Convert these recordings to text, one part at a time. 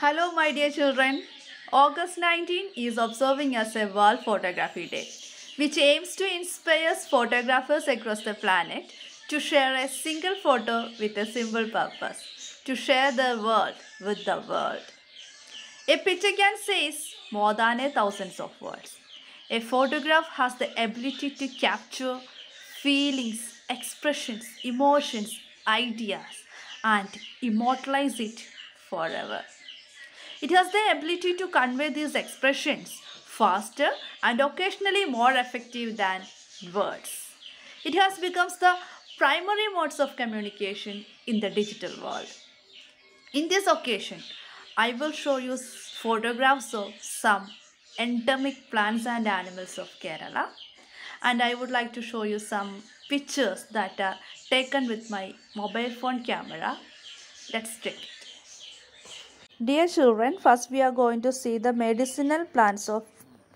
Hello my dear children. August 19 is observing as a World Photography Day, which aims to inspire photographers across the planet to share a single photo with a simple purpose, to share the world with the world. A picture can say more than a thousand of words. A photograph has the ability to capture feelings, expressions, emotions, ideas and immortalize it forever. It has the ability to convey these expressions faster and occasionally more effective than words. It has become the primary modes of communication in the digital world. In this occasion, I will show you photographs of some endemic plants and animals of Kerala and I would like to show you some pictures that are taken with my mobile phone camera. Let's take Dear children, first we are going to see the medicinal plants of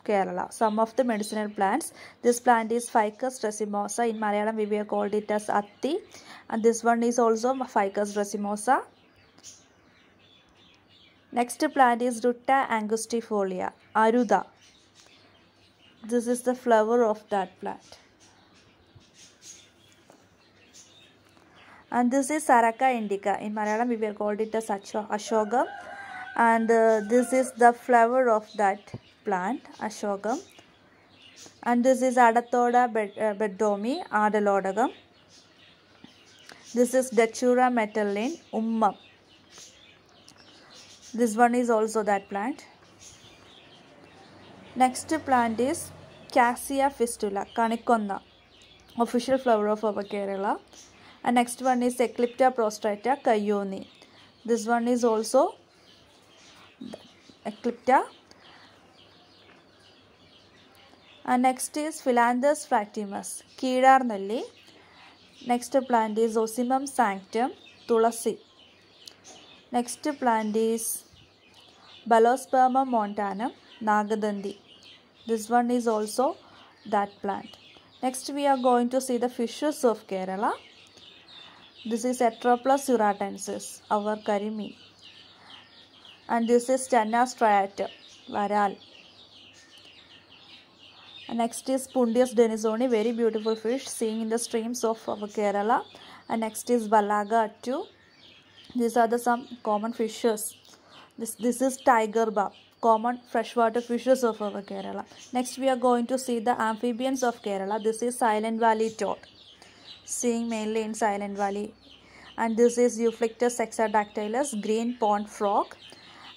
Kerala. Some of the medicinal plants. This plant is Ficus racemosa. In Malayalam, we will called it as Atti. And this one is also Ficus racemosa. Next plant is Ruta angustifolia, Aruda. This is the flower of that plant. And this is Saraka indica. In Malayalam, we will called it as Ashogam and uh, this is the flower of that plant ashogam and this is adathoda bedomi uh, adalodagam this is datura metallin ummam this one is also that plant next plant is cassia fistula kanikonda official flower of our kerala and next one is eclipta prostrata kayoni this one is also eclipta and next is philanthus fractimus kedar nelli next plant is osimum sanctum tulasi next plant is balosperma montanum nagadandi this one is also that plant next we are going to see the fishes of kerala this is etroplus uratensis our curry meat and this is Stena striata, Varal. And next is Pundius denisoni, very beautiful fish seen in the streams of our Kerala. And next is Balaga too. These are the some common fishes. This, this is tiger barb, common freshwater fishes of our Kerala. Next we are going to see the amphibians of Kerala. This is Silent Valley toad, seen mainly in Silent Valley. And this is Euphyctus hexadactylus, green pond frog.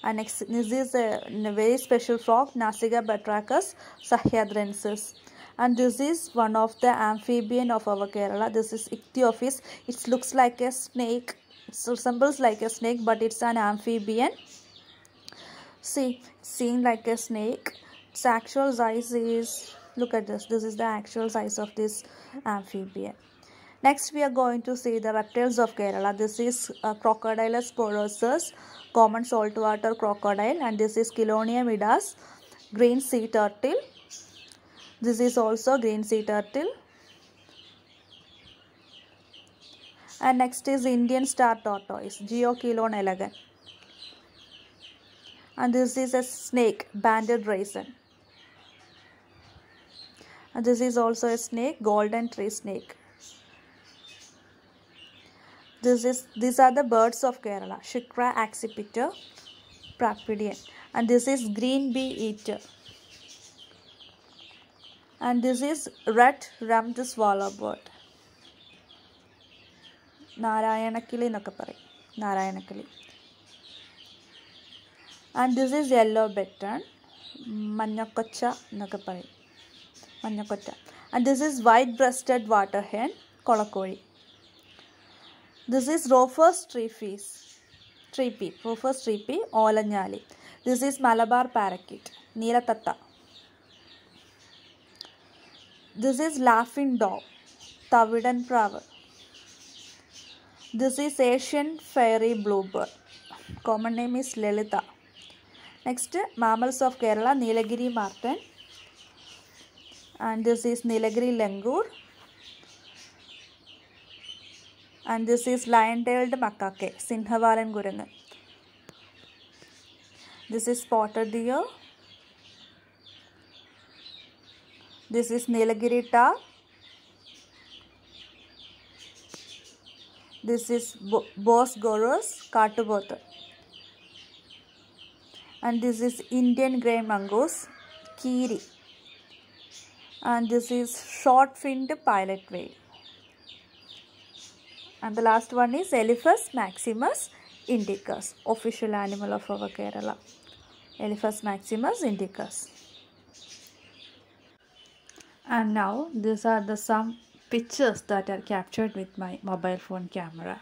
And this is a very special frog, Nasiga batrachus sahyadrensis and this is one of the amphibian of our Kerala. This is Ichthyophis. It looks like a snake. It resembles like a snake but it's an amphibian. See, seen like a snake. Its actual size is, look at this. This is the actual size of this amphibian. Next we are going to see the reptiles of Kerala. This is uh, Crocodilus porosus, common saltwater crocodile and this is midas, green sea turtle. This is also green sea turtle. And next is Indian star tortoise, Geochilon elegans and this is a snake banded raisin and this is also a snake golden tree snake this is these are the birds of kerala shikra accipiter propidian and this is green bee eater and this is red rum swallow bird narayanakili nokka pare and this is yellow button manyakocha nokka pare manyakocha and this is white breasted water hen kolakoli this is Rofus tripes. Tripi, Rufus tripi, Olanyali. This is Malabar parakeet, Neelatata. This is laughing dog, Tavidan prower. This is Asian fairy bluebird. Common name is Lelita. Next, mammals of Kerala, Nilagiri marten. And this is Nilagiri langur, and this is lion-tailed macaque, Sinhavaran gurangu. This is spotted deer. This is Nilagirita. This is Bo Bosgoros cartobotha. And this is Indian grey mongoose, Kiri. And this is short-finned pilot whale. And the last one is Eliphas maximus indicus, official animal of our Kerala. Eliphas maximus indicus. And now these are the some pictures that are captured with my mobile phone camera.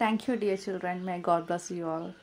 Thank you, dear children. May God bless you all.